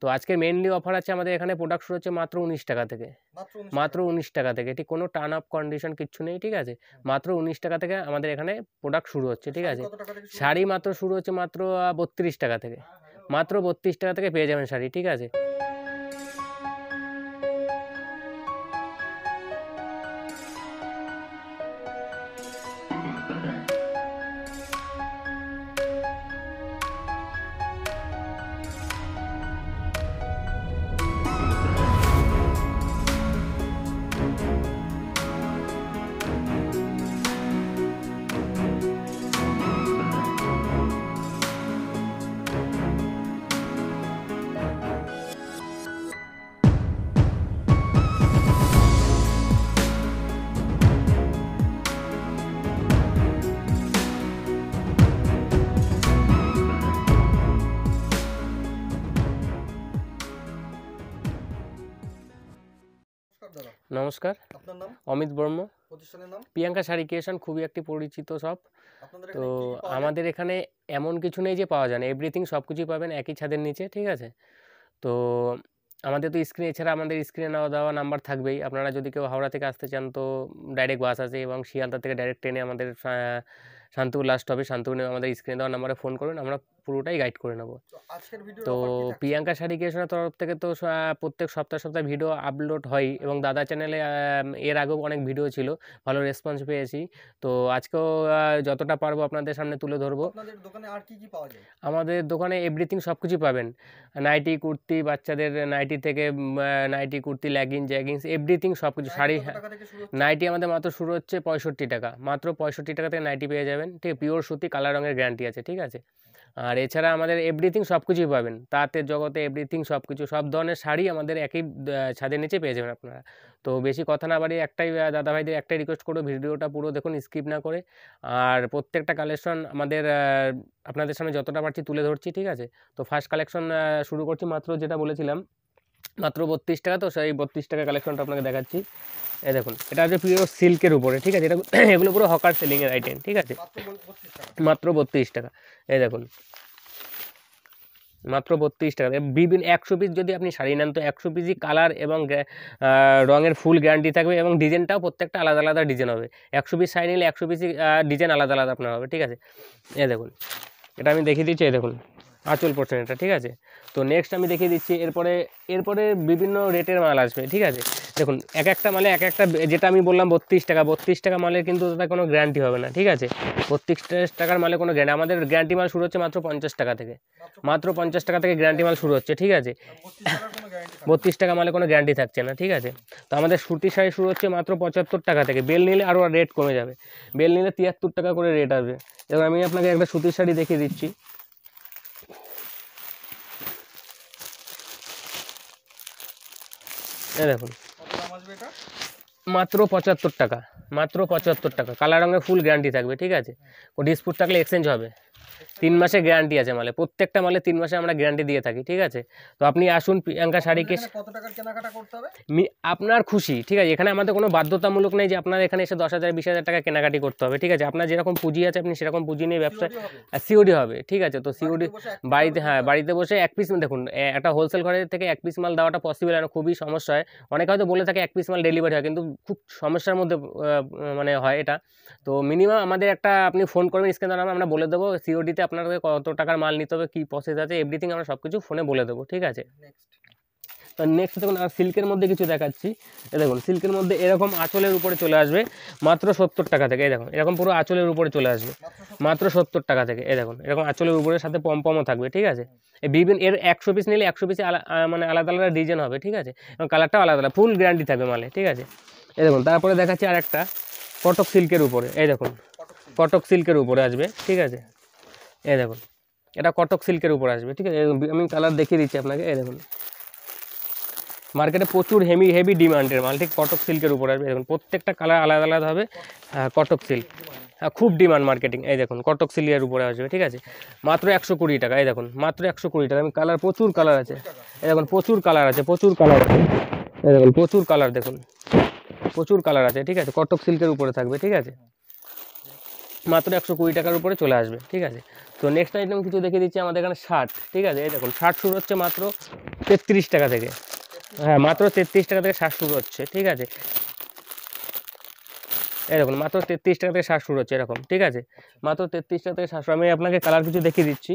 তো আজকে mainly offer আছে আমাদের এখানে প্রোডাক্ট শুরু হচ্ছে মাত্র উনিশ টাকা থেকে মাত্র উনিশ টাকা থেকে এটি কোনো টার্ন আপ কন্ডিশন কিচ্ছু নেই ঠিক আছে মাত্র উনিশ টাকা থেকে আমাদের এখানে প্রোডাক্ট শুরু হচ্ছে ঠিক আছে শাড়ি মাত্র শুরু হচ্ছে মাত্র বত্রিশ টাকা থেকে হ্যাঁ, হ্যাঁ, মাত্র বত্রিশ টাকা থেকে পেয়ে যাবেন শাড়ি ঠিক আছে নমস্কার অমিত বর্ম প্রিয়াঙ্কা শাড়ি ক্রিয়েশন খুবই একটি পরিচিত সব তো আমাদের এখানে এমন কিছু নেই যে পাওয়া যায় না এভরিথিং সব কিছুই পাবেন একই ছাদের নিচে ঠিক আছে তো আমাদের তো স্ক্রিন এছাড়া আমাদের স্ক্রিনে নেওয়া দেওয়া নাম্বার থাকবেই আপনারা যদি কেউ হাওড়া থেকে আসতে চান তো ডাইরেক্ট বাস আছে এবং শিয়ালদা থেকে ডাইরেক্ট ট্রেনে আমাদের শান্তিপুর লাস্ট হবে শান্তিপুর আমাদের স্ক্রিনে দেওয়া নাম্বারে ফোন করুন আমরা পুরোটাই গাইড করে নেবো তো প্রিয়াঙ্কা শাড়ি ক্রিয়েশনের তরফ থেকে তো প্রত্যেক সপ্তাহ সপ্তাহে ভিডিও আপলোড হয় এবং দাদা চ্যানেলে এর আগেও অনেক ভিডিও ছিল ভালো রেসপন্স পেয়েছি তো আজকেও যতটা পারবো আপনাদের সামনে তুলে ধরবো আমাদের দোকানে এভরিথিং সব কিছু পাবেন নাইটি কুর্তি বাচ্চাদের নাইটি থেকে nighty kurti leggings jeggings everything সব কিছু শাড়ি নাইটি আমাদের মাত্র শুরু হচ্ছে পঁয়ষট্টি টাকা মাত্র পঁয়ষট্টি টাকা থেকে নাইটি পেয়ে যাবেন ঠিক পিওর সুতি কালার রঙের গ্যারান্টি আছে ঠিক আছে আর এছাড়া আমাদের এভরিথিং সব কিছুই পাবেন তাঁতের জগতে এভরিথিং সব কিছু সব ধরনের শাড়ি আমাদের একই ছাদের নিচে পেয়ে যাবেন আপনারা তো বেশি কথা না বাড়ি একটাই দাদাভাইদের একটাই রিকোয়েস্ট করো ভিডিওটা পুরো দেখুন স্কিপ না করে আর প্রত্যেকটা কালেকশন আমাদের আপনাদের সামনে যতটা পারছি তুলে ধরছি ঠিক আছে তো ফার্স্ট কালেকশন শুরু করছি মাত্র যেটা বলেছিলাম মাত্র বত্রিশ টাকা তো সেই বত্রিশ টাকা কালেকশনটা আপনাকে দেখাচ্ছি এই দেখুন এটা হচ্ছে পিওর সিল্কের উপরে ঠিক আছে এটা এগুলো পুরো হকার সেলিংয়ের আইটেম ঠিক আছে মাত্র বত্রিশ টাকা এই দেখুন মাত্র বত্রিশ টাকা বিভিন্ন একশো পিস যদি আপনি শাড়ি নেন তো একশো পিসই কালার এবং রঙের ফুল গ্যারান্টি থাকবে এবং ডিজাইনটাও প্রত্যেকটা আলাদা আলাদা ডিজাইন হবে একশো পিস শাড়ি নিলে একশো পিসই ডিজাইন আলাদা আলাদা আপনার হবে ঠিক আছে এ দেখুন এটা আমি দেখিয়ে দিচ্ছি এই দেখুন আঁচল পোর্শন এটা ঠিক আছে তো নেক্সট আমি দেখিয়ে দিচ্ছি এরপরে এরপরে বিভিন্ন রেটের মাল আসবে ঠিক আছে দেখুন এক একটা মালে এক একটা যেটা আমি বললাম বত্রিশ টাকা বত্রিশ টাকা মালের কিন্তু তাতে কোনো গ্যারান্টি হবে না ঠিক আছে বত্রিশ টাকার মালে কোনো গ্যারান্টি আমাদের গ্যারান্টি মাল শুরু হচ্ছে মাত্র পঞ্চাশ টাকা থেকে মাত্র পঞ্চাশ টাকা থেকে গ্যারান্টি মাল শুরু হচ্ছে ঠিক আছে বত্রিশ টাকা মালে কোনো গ্যারান্টি থাকছে না ঠিক আছে তো আমাদের সুতির শাড়ি শুরু হচ্ছে মাত্র পঁচাত্তর টাকা থেকে বেল নিলে আরও রেট কমে যাবে বেল নিলে তিয়াত্তর টাকা করে রেট আসবে এবং আমি আপনাকে একটা সুতির শাড়ি দেখিয়ে দিচ্ছি এ দেখুন মাত্র পঁচাত্তর টাকা মাত্র পঁচাত্তর টাকা কালা রঙের ফুল গ্যারান্টি থাকবে ঠিক আছে ও ডিসপুট থাকলে এক্সচেঞ্জ হবে তিন মাসে গ্যারান্টি আছে মালে প্রত্যেকটা মালে তিন মাসে আমরা গ্যারান্টি দিয়ে থাকি ঠিক আছে তো আপনি আসুন প্রিয়াঙ্কা শাড়িকে আপনার খুশি ঠিক আছে এখানে আমাদের কোনো বাধ্যতামূলক নেই যে আপনার এখানে এসে দশ হাজার বিশ হাজার টাকা কেনাকাটি করতে হবে ঠিক আছে আপনার যেরকম পুঁজি আছে আপনি সেরকম পুঁজি নিয়ে ব্যবসা সিওডি হবে ঠিক আছে তো সিওডি বাড়িতে হ্যাঁ বাড়িতে বসে এক পিস হ্যাঁ, দেখুন একটা হোলসেল ঘরের থেকে এক পিস মাল দেওয়াটা পসিবল হয় না খুবই সমস্যা হয় অনেকে হয়তো বলে থাকে এক পিস মাল ডেলিভারি হয় কিন্তু খুব সমস্যার মধ্যে মানে হয় এটা তো মিনিমাম আমাদের একটা আপনি ফোন করবেন স্ক্যান আমরা বলে দেবো সিওডি এফডিতে আপনাকে কত টাকার মাল নিতে হবে কী প্রসেস আছে এভরিথিং আমরা সব কিছু ফোনে বলে দেবো ঠিক আছে তো নেক্সট দেখুন আর সিল্কের মধ্যে কিছু দেখাচ্ছি দেখুন সিল্কের মধ্যে এরকম আঁচলের উপরে চলে আসবে মাত্র সত্তর টাকা থেকে এই দেখুন এরকম পুরো আঁচলের উপরে চলে আসবে মাত্র সত্তর টাকা থেকে এই দেখুন এরকম আঁচলের উপরে সাথে পমপমও থাকবে ঠিক আছে বিভিন্ন এর একশো পিস নিলে একশো পিসে মানে আলাদা আলাদা ডিজাইন হবে ঠিক আছে এবং কালারটাও আলাদা আলাদা ফুল গ্যারান্টি থাকবে মালে ঠিক আছে এই দেখুন তারপরে দেখাচ্ছি আর একটা কটক সিল্কের উপরে এই দেখুন কটক সিল্কের উপরে আসবে ঠিক আছে এ দেখুন এটা কটক সিল্কের উপর আসবে ঠিক আছে আমি কালার দেখিয়ে দিচ্ছি আপনাকে এই দেখুন মার্কেটে প্রচুর হেভি হেভি ডিমান্ডের মাল ঠিক কটক সিল্কের উপর আসবে দেখুন প্রত্যেকটা কালার আলাদা আলাদা হবে কটক সিল্ক হ্যাঁ খুব ডিমান্ড মার্কেটিং এই দেখুন কটক সিলিয়ার উপরে আসবে ঠিক আছে মাত্র একশো কুড়ি টাকা এই দেখুন মাত্র একশো কুড়ি টাকা আমি কালার প্রচুর কালার আছে এই দেখুন প্রচুর কালার আছে প্রচুর কালার আছে এই দেখুন প্রচুর কালার দেখুন প্রচুর কালার আছে ঠিক আছে কটক সিল্কের উপরে থাকবে ঠিক আছে মাত্র একশো কুড়ি টাকার উপরে চলে আসবে ঠিক আছে তো নেক্সট আইটেম কিছু দেখে দিচ্ছি আমাদের এখানে ষাট ঠিক আছে এই দেখুন ষাট শুরু হচ্ছে মাত্র তেত্রিশ টাকা থেকে হ্যাঁ মাত্র তেত্রিশ টাকা থেকে ষাট শুরু হচ্ছে ঠিক আছে এই দেখুন মাত্র তেত্রিশ টাকা থেকে ষাট শুরু হচ্ছে এরকম ঠিক আছে মাত্র তেত্রিশ টাকা থেকে ষাট আমি আপনাকে কালার কিছু দেখিয়ে দিচ্ছি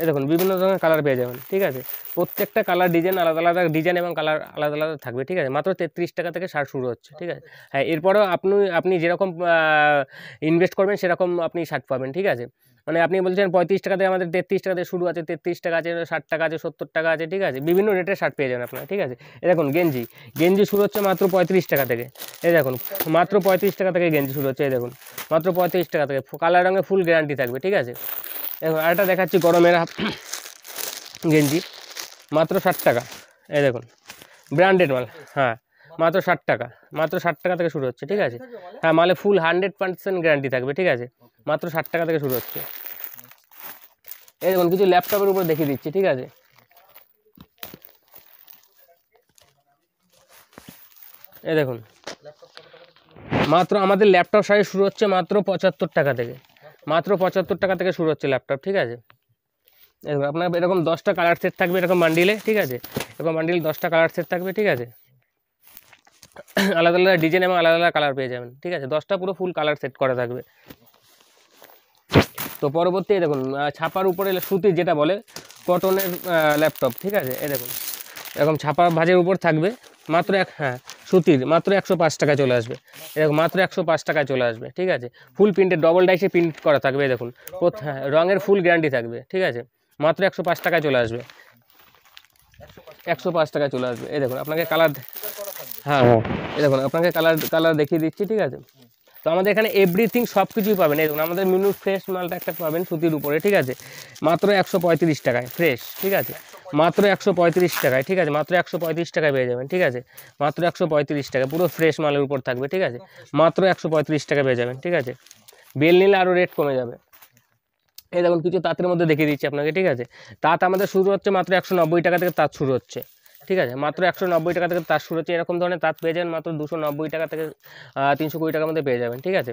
এ দেখুন বিভিন্ন ধরনের কালার পেয়ে যাবেন ঠিক আছে প্রত্যেকটা কালার ডিজাইন আলাদা আলাদা ডিজাইন এবং কালার আলাদা আলাদা থাকবে ঠিক আছে মাত্র তেত্রিশ টাকা থেকে শার্ট শুরু হচ্ছে ঠিক আছে হ্যাঁ এরপরেও আপনি আপনি যেরকম ইনভেস্ট করবেন সেরকম আপনি শার্ট পাবেন ঠিক আছে মানে আপনি বলছেন পঁয়ত্রিশ টাকাতে আমাদের তেত্রিশ টাকাতে শুরু আছে তেত্রিশ টাকা আছে ষাট টাকা আছে সত্তর টাকা আছে ঠিক আছে বিভিন্ন রেটের শার্ট পেয়ে যাবেন আপনারা ঠিক আছে এ দেখুন গেঞ্জি গেঞ্জি শুরু হচ্ছে মাত্র পঁয়ত্রিশ টাকা থেকে এই দেখুন মাত্র পঁয়ত্রিশ টাকা থেকে গেঞ্জি শুরু হচ্ছে এই দেখুন মাত্র পঁয়ত্রিশ টাকা থেকে কালার রঙে ফুল গ্যারান্টি থাকবে ঠিক আছে দেখুন আরেকটা দেখাচ্ছি গরমের গেঞ্জি মাত্র ষাট টাকা এই দেখুন ব্র্যান্ডেড মাল হ্যাঁ মাত্র ষাট টাকা মাত্র ষাট টাকা থেকে শুরু হচ্ছে ঠিক আছে হ্যাঁ মালে ফুল হান্ড্রেড পার্সেন্ট গ্যারান্টি থাকবে ঠিক আছে মাত্র ষাট টাকা থেকে শুরু হচ্ছে এই দেখুন কিছু ল্যাপটপের উপর দেখিয়ে দিচ্ছি ঠিক আছে এ দেখুন মাত্র আমাদের ল্যাপটপ সাইজ শুরু হচ্ছে মাত্র পঁচাত্তর টাকা থেকে মাত্র পঁচাত্তর টাকা থেকে শুরু হচ্ছে ল্যাপটপ ঠিক আছে আপনার এরকম দশটা কালার সেট থাকবে এরকম মান্ডিলে ঠিক আছে এরকম মান্ডিলে দশটা কালার সেট থাকবে ঠিক আছে আলাদা আলাদা ডিজাইন এবং আলাদা আলাদা কালার পেয়ে যাবেন ঠিক আছে দশটা পুরো ফুল কালার সেট করা থাকবে তো পরবর্তী দেখুন ছাপার উপরে সুতির যেটা বলে কটনের ল্যাপটপ ঠিক আছে এরকম এরকম ছাপা ভাজের উপর থাকবে মাত্র এক হ্যাঁ সুতির মাত্র একশো পাঁচ টাকায় চলে আসবে এরকম মাত্র একশো পাঁচ টাকায় চলে আসবে ঠিক আছে ফুল প্রিন্টের ডবল ডাইসে প্রিন্ট করা থাকবে দেখুন হ্যাঁ, রঙের ফুল গ্যারান্টি থাকবে ঠিক আছে মাত্র একশো পাঁচ টাকায় চলে আসবে একশো পাঁচ টাকায় চলে আসবে এই দেখুন আপনাকে কালার হ্যাঁ হ্যাঁ এই দেখুন আপনাকে কালার কালার দেখিয়ে দিচ্ছি ঠিক আছে তো আমাদের এখানে এভরিথিং সব কিছুই পাবেন এই দেখুন আমাদের মিনু ফ্রেশ মালটা একটা পাবেন সুতির উপরে ঠিক আছে মাত্র একশো টাকায় ফ্রেশ ঠিক আছে মাত্র একশো পঁয়ত্রিশ টাকায় ঠিক আছে মাত্র একশো পঁয়ত্রিশ টাকায় পেয়ে যাবেন ঠিক আছে মাত্র একশো পঁয়ত্রিশ টাকা পুরো ফ্রেশ মালের উপর থাকবে ঠিক আছে মাত্র একশো পঁয়ত্রিশ টাকা পেয়ে যাবেন ঠিক আছে বেল নিলে আরও রেট কমে যাবে এই দেখুন কিছু তাঁতের মধ্যে দেখিয়ে দিচ্ছি আপনাকে ঠিক আছে তাঁত আমাদের শুরু হচ্ছে মাত্র একশো নব্বই টাকা থেকে তাঁত শুরু হচ্ছে ঠিক আছে মাত্র একশো নব্বই টাকা থেকে তাঁত শুরু হচ্ছে এরকম ধরনের তাঁত পেয়ে যাবেন মাত্র দুশো নব্বই টাকা থেকে তিনশো কুড়ি টাকার মধ্যে পেয়ে যাবেন ঠিক আছে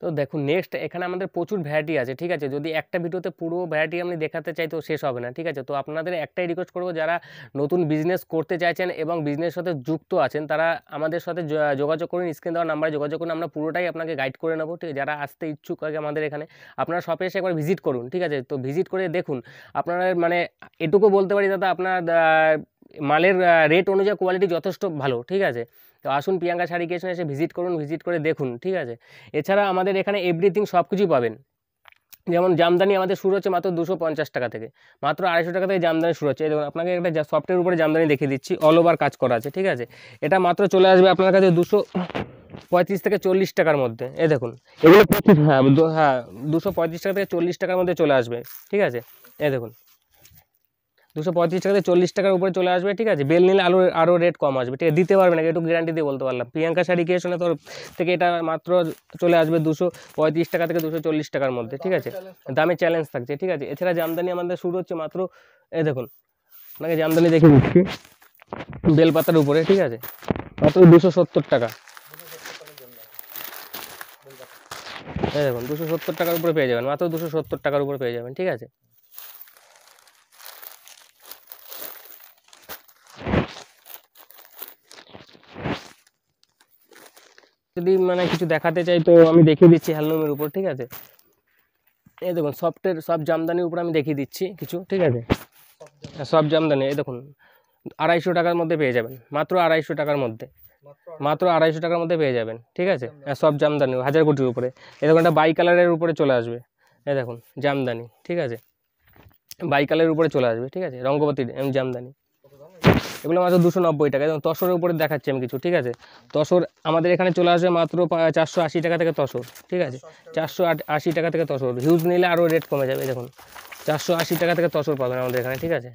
তো দেখুন নেক্সট এখানে আমাদের প্রচুর ভ্যারাইটি আছে ঠিক আছে যদি একটা ভিডিওতে পুরো ভ্যারাইটি আপনি দেখাতে চাই তো শেষ হবে না ঠিক আছে তো আপনাদের একটাই রিকোয়েস্ট করবো যারা নতুন বিজনেস করতে চাইছেন এবং বিজনেস সাথে যুক্ত আছেন তারা আমাদের সাথে যোগাযোগ করুন স্ক্রিন দেওয়া নাম্বারে যোগাযোগ করুন আমরা পুরোটাই আপনাকে গাইড করে নেবো ঠিক আছে যারা আসতে ইচ্ছুক আগে আমাদের এখানে আপনারা শপে এসে একবার ভিজিট করুন ঠিক আছে তো ভিজিট করে দেখুন আপনারা মানে এটুকু বলতে পারি দাদা আপনার মালের রেট অনুযায়ী কোয়ালিটি যথেষ্ট ভালো ঠিক আছে তো আসুন প্রিয়াঙ্কা শাড়ি কেশন এসে ভিজিট করুন ভিজিট করে দেখুন ঠিক আছে এছাড়া আমাদের এখানে এভরিথিং সব কিছুই পাবেন যেমন জামদানি আমাদের শুরু হচ্ছে মাত্র দুশো পঞ্চাশ টাকা থেকে মাত্র আড়াইশো টাকা থেকে জামদানি শুরু হচ্ছে দেখুন আপনাকে একটা সফটের উপরে জামদানি দেখিয়ে দিচ্ছি অল ওভার কাজ করা আছে ঠিক আছে এটা মাত্র চলে আসবে আপনার কাছে দুশো পঁয়ত্রিশ থেকে চল্লিশ টাকার মধ্যে এ দেখুন এগুলো হ্যাঁ হ্যাঁ দুশো পঁয়ত্রিশ টাকা থেকে চল্লিশ টাকার মধ্যে চলে আসবে ঠিক আছে এ দেখুন দুশো পঁয়ত্রিশ টাকা থেকে চল্লিশ টাকার উপরে চলে আসবে ঠিক আছে বেল নিলে আরও আরও রেট কম আসবে ঠিক আছে দিতে পারবে না একটু গ্যারান্টি দিয়ে বলতে পারলাম প্রিয়াঙ্কা শাড়ি কেশনের তরফ থেকে এটা মাত্র চলে আসবে দুশো পঁয়ত্রিশ টাকা থেকে দুশো চল্লিশ টাকার মধ্যে ঠিক আছে দামে চ্যালেঞ্জ থাকছে ঠিক আছে এছাড়া জামদানি আমাদের শুরু হচ্ছে মাত্র এ দেখুন আপনাকে জামদানি দেখে দিচ্ছি বেলপাতার উপরে ঠিক আছে মাত্র দুশো সত্তর টাকা দেখুন দুশো সত্তর টাকার উপরে পেয়ে যাবেন মাত্র দুশো সত্তর টাকার উপরে পেয়ে যাবেন ঠিক আছে যদি মানে কিছু দেখাতে চাই তো আমি দেখিয়ে দিচ্ছি হ্যান্ডলুমের উপর ঠিক আছে এই দেখুন সফটের সব জামদানির উপর আমি দেখিয়ে দিচ্ছি কিছু ঠিক আছে সব জামদানি এই দেখুন আড়াইশো টাকার মধ্যে পেয়ে যাবেন মাত্র আড়াইশো টাকার মধ্যে মাত্র আড়াইশো টাকার মধ্যে পেয়ে যাবেন ঠিক আছে সব জামদানি হাজার কোটির উপরে এই দেখুন একটা বাই কালারের উপরে চলে আসবে এই দেখুন জামদানি ঠিক আছে বাই কালারের উপরে চলে আসবে ঠিক আছে রঙ্গপতির জামদানি এগুলো মাত্র দুশো নব্বই টাকা এবং তসরের উপরে দেখাচ্ছি আমি কিছু ঠিক আছে তসর আমাদের এখানে চলে আসবে মাত্র চারশো আশি টাকা থেকে তসর ঠিক আছে চারশো আশি টাকা থেকে তসর হিউজ নিলে আরও রেট কমে যাবে দেখুন চারশো আশি টাকা থেকে তসর পাবেন আমাদের এখানে ঠিক আছে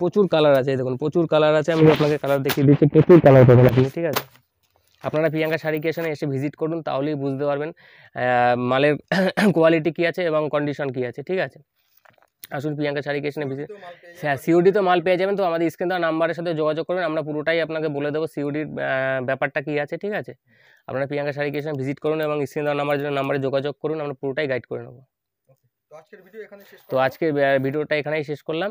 প্রচুর কালার আছে দেখুন প্রচুর কালার আছে আমি আপনাকে কালার দেখিয়ে দিচ্ছি প্রচুর কালার পাবেন আপনি ঠিক আছে আপনারা প্রিয়াঙ্কা শাড়ি কেশনে এসে ভিজিট করুন তাহলেই বুঝতে পারবেন মালের কোয়ালিটি কী আছে এবং কন্ডিশন কী আছে ঠিক আছে আসুন প্রিয়াঙ্কা শাড়ি কেশনে ভিজিট হ্যাঁ সিওডি তো মাল পেয়ে যাবেন তো আমাদের স্ক্রিন তার নাম্বারের সাথে যোগাযোগ করবেন আমরা পুরোটাই আপনাকে বলে দেবো সিওডির ব্যাপারটা কী আছে ঠিক আছে আপনারা প্রিয়াঙ্কা শাড়ি কেশনে ভিজিট করুন এবং স্ক্রিন দেওয়া নাম্বারের জন্য নাম্বারে যোগাযোগ করুন আমরা পুরোটাই গাইড করে নেবো তো আজকের ভিডিওটা এখানেই শেষ করলাম